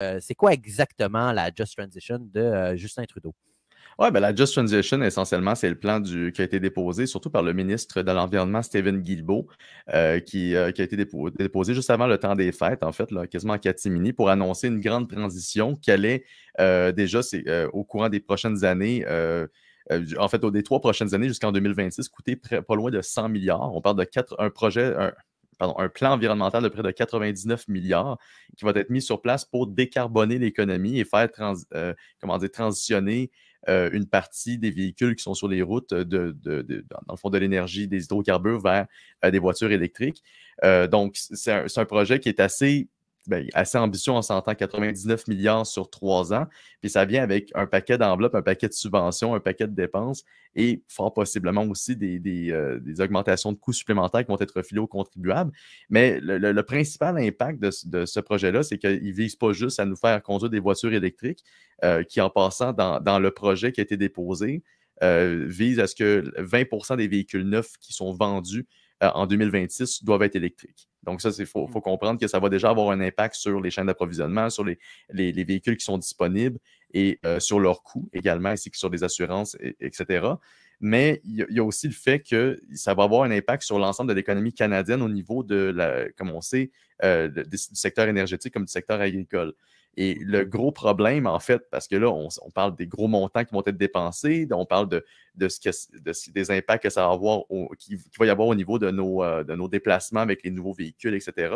Euh, c'est quoi exactement la Just Transition de euh, Justin Trudeau? Oui, ben la Just Transition, essentiellement, c'est le plan qui a été déposé, surtout par le ministre de l'Environnement, Stephen Guilbeault, euh, qui, a été déposé, juste avant le temps des fêtes, en fait, quasiment à catimini, pour annoncer une grande transition qui allait déjà au courant des prochaines années. en fait, des trois prochaines années jusqu'en 2026, coûter pas loin de 100 milliards. On parle de quatre, un projet, un plan environnemental de près de 99 milliards qui va être mis sur place pour décarboner l'économie et faire euh, comment dire, transitionner euh, une partie des véhicules qui sont sur les routes, de, dans le fond de l'énergie, des hydrocarbures, vers euh, des voitures électriques. donc, c'est un, projet qui est assez ben, assez ambitieux, on s'entend 99 milliards sur trois ans, puis ça vient avec un paquet d'enveloppes, un paquet de subventions, un paquet de dépenses et fort possiblement aussi des, euh, augmentations de coûts supplémentaires qui vont être refilés aux contribuables. Mais le, principal impact de, ce projet-là, c'est qu'il ne vise pas juste à nous faire conduire des voitures électriques, euh, qui en passant dans, le projet qui a été déposé, euh, vise à ce que 20 des véhicules neufs qui sont vendus euh, en 2026 doivent être électriques. Donc, ça, il mm. faut, comprendre que ça va déjà avoir un impact sur les chaînes d'approvisionnement, sur les, véhicules qui sont disponibles et euh, sur leurs coûts également, ainsi que sur les assurances, etc. Mais il y, a aussi le fait que ça va avoir un impact sur l'ensemble de l'économie canadienne au niveau de la, comme on sait, euh, du secteur énergétique comme du secteur agricole. Et le gros problème, en fait, parce que là, on, on, parle des gros montants qui vont être dépensés, on parle de ce que, des impacts que ça va avoir, au, qui, va y avoir au niveau de nos, euh, de nos déplacements avec les nouveaux véhicules, etc.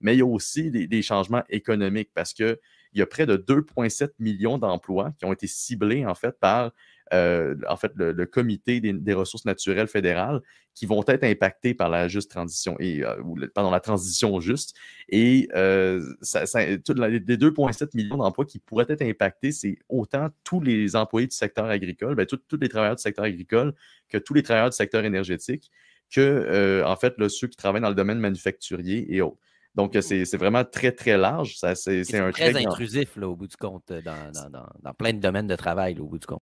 Mais il y a aussi des, changements économiques parce qu'il y a près de 2,7 millions d'emplois qui ont été ciblés, en fait, par euh, en fait, le, comité des, ressources naturelles fédérales qui vont être impactés par la juste transition et euh, la transition juste. Et des les 2,7 millions d'emplois qui pourraient être impactés, c'est autant tous les employés du secteur agricole, bien, tous les travailleurs du secteur agricole, que tous les travailleurs du secteur énergétique, que, euh, en fait, ceux qui travaillent dans le domaine manufacturier et autres. Donc, euh, c'est vraiment très, très large. C'est très, très intrusif, au bout du compte, dans, plein de domaines de travail, au bout du compte.